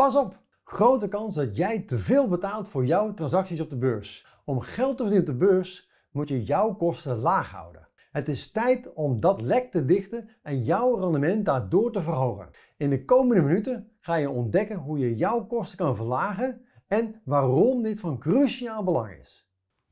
Pas op! Grote kans dat jij te veel betaalt voor jouw transacties op de beurs. Om geld te verdienen op de beurs moet je jouw kosten laag houden. Het is tijd om dat lek te dichten en jouw rendement daardoor te verhogen. In de komende minuten ga je ontdekken hoe je jouw kosten kan verlagen en waarom dit van cruciaal belang is.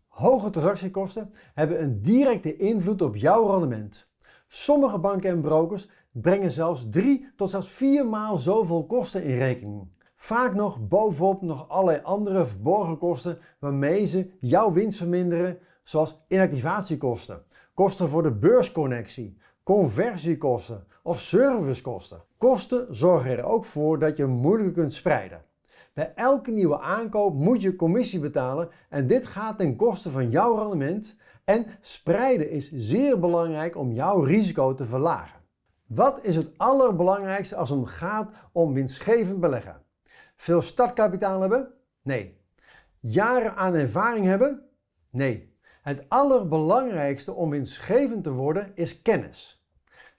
Hoge transactiekosten hebben een directe invloed op jouw rendement. Sommige banken en brokers brengen zelfs drie tot zelfs vier maal zoveel kosten in rekening. Vaak nog bovenop nog allerlei andere verborgen kosten waarmee ze jouw winst verminderen, zoals inactivatiekosten, kosten voor de beursconnectie, conversiekosten of servicekosten. Kosten zorgen er ook voor dat je moeilijker kunt spreiden. Bij elke nieuwe aankoop moet je commissie betalen en dit gaat ten koste van jouw rendement. En spreiden is zeer belangrijk om jouw risico te verlagen. Wat is het allerbelangrijkste als het gaat om winstgevend beleggen? Veel startkapitaal hebben? Nee. Jaren aan ervaring hebben? Nee. Het allerbelangrijkste om winstgevend te worden is kennis.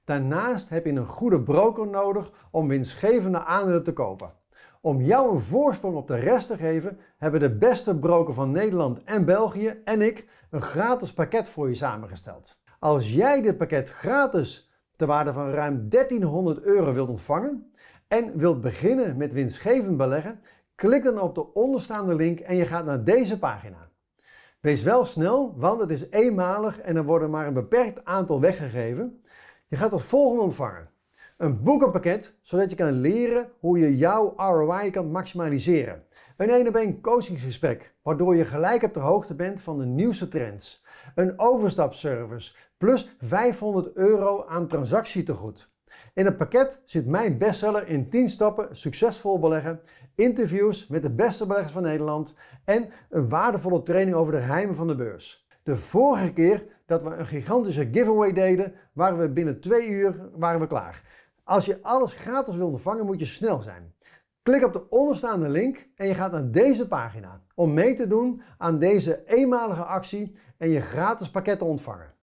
Daarnaast heb je een goede broker nodig om winstgevende aandelen te kopen. Om jou een voorsprong op de rest te geven, hebben de beste broker van Nederland en België en ik een gratis pakket voor je samengesteld. Als jij dit pakket gratis ter waarde van ruim 1300 euro wilt ontvangen en wilt beginnen met winstgevend beleggen, klik dan op de onderstaande link en je gaat naar deze pagina. Wees wel snel, want het is eenmalig en er worden maar een beperkt aantal weggegeven. Je gaat het volgende ontvangen. Een boekenpakket, zodat je kan leren hoe je jouw ROI kan maximaliseren. Een ene op coachingsgesprek, waardoor je gelijk op de hoogte bent van de nieuwste trends. Een overstapservice, plus 500 euro aan transactietegoed. In het pakket zit mijn bestseller in 10 stappen succesvol beleggen, interviews met de beste beleggers van Nederland en een waardevolle training over de geheimen van de beurs. De vorige keer dat we een gigantische giveaway deden, waren we binnen twee uur waren we klaar. Als je alles gratis wilt ontvangen, moet je snel zijn. Klik op de onderstaande link en je gaat naar deze pagina om mee te doen aan deze eenmalige actie en je gratis pakket te ontvangen.